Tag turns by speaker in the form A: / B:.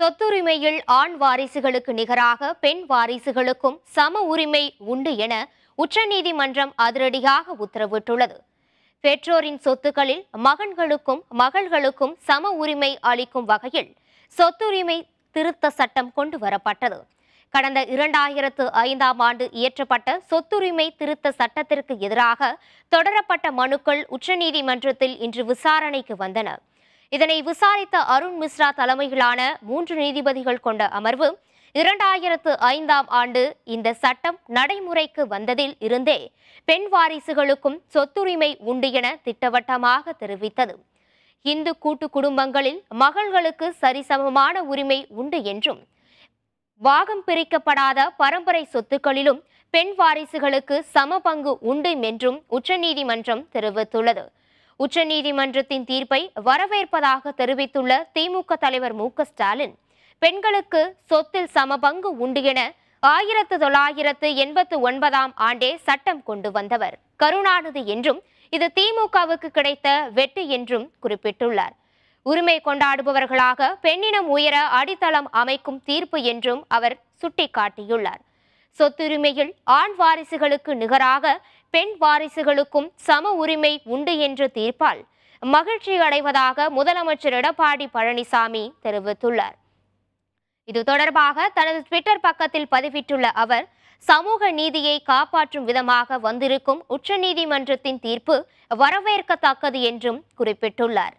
A: சொத்துரிமையில் ஆண் வாரிசுகளுக்கு நிகராக பெண் வாரிசுகளுக்கும் சம உரிமை உண்டு என உச்சநீதிமன்றம் அதிரடியாக உத்தரவிட்டுள்ளது பெற்றோரின் சொத்துக்களில் மகன்களுக்கும் மகள்களுக்கும் சம உரிமை அளிக்கும் வகையில் சொத்துரிமை திருத்த சட்டம் கொண்டு வரப்பட்டது கடந்த இரண்டாயிரத்து ஐந்தாம் ஆண்டு இயற்றப்பட்ட சொத்துரிமை திருத்த சட்டத்திற்கு எதிராக தொடரப்பட்ட மனுக்கள் உச்சநீதிமன்றத்தில் இன்று விசாரணைக்கு வந்தன இதனை விசாரித்த அருண் மிஸ்ரா தலைமையிலான மூன்று நீதிபதிகள் கொண்ட அமர்வு இரண்டாயிரத்து ஐந்தாம் ஆண்டு இந்த சட்டம் நடைமுறைக்கு வந்ததில் இருந்தே பெண் வாரிசுகளுக்கும் சொத்துரிமை உண்டு என திட்டவட்டமாக தெரிவித்தது இந்து கூட்டு குடும்பங்களில் மகள்களுக்கு சரிசமமான உரிமை உண்டு என்றும் வாகம் பிரிக்கப்படாத பரம்பரை சொத்துக்களிலும் பெண் வாரிசுகளுக்கு சம பங்கு உண்டு என்றும் உச்சநீதிமன்றம் தெரிவித்துள்ளது உச்சநீதிமன்றத்தின் தீர்ப்பை வரவேற்பதாக தெரிவித்துள்ள திமுக தலைவர் மு ஸ்டாலின் பெண்களுக்கு சொத்தில் சமபங்கு உண்டு என ஆயிரத்து தொள்ளாயிரத்து எண்பத்து ஒன்பதாம் ஆண்டே சட்டம் கொண்டு வந்தவர் கருணாநிதி என்றும் இது திமுகவுக்கு கிடைத்த வெட்டு என்றும் குறிப்பிட்டுள்ளார் உரிமை கொண்டாடுபவர்களாக பெண்ணினம் உயர அடித்தளம் அமைக்கும் தீர்ப்பு என்றும் அவர் சுட்டிக்காட்டியுள்ளார் சொத்துரிமையில் ஆண் வாரிசுகளுக்கு நிகராக பெண் வாரிசுகளுக்கும் சம உரிமை உண்டு என்ற தீர்ப்பால் மகிழ்ச்சி அடைவதாக முதலமைச்சர் எடப்பாடி பழனிசாமி தெரிவித்துள்ளார் இது தொடர்பாக தனது ட்விட்டர் பக்கத்தில் பதிவிட்டுள்ள அவர் சமூக நீதியை காப்பாற்றும் விதமாக வந்திருக்கும் உச்சநீதிமன்றத்தின் தீர்ப்பு வரவேற்கத்தக்கது என்றும் குறிப்பிட்டுள்ளார்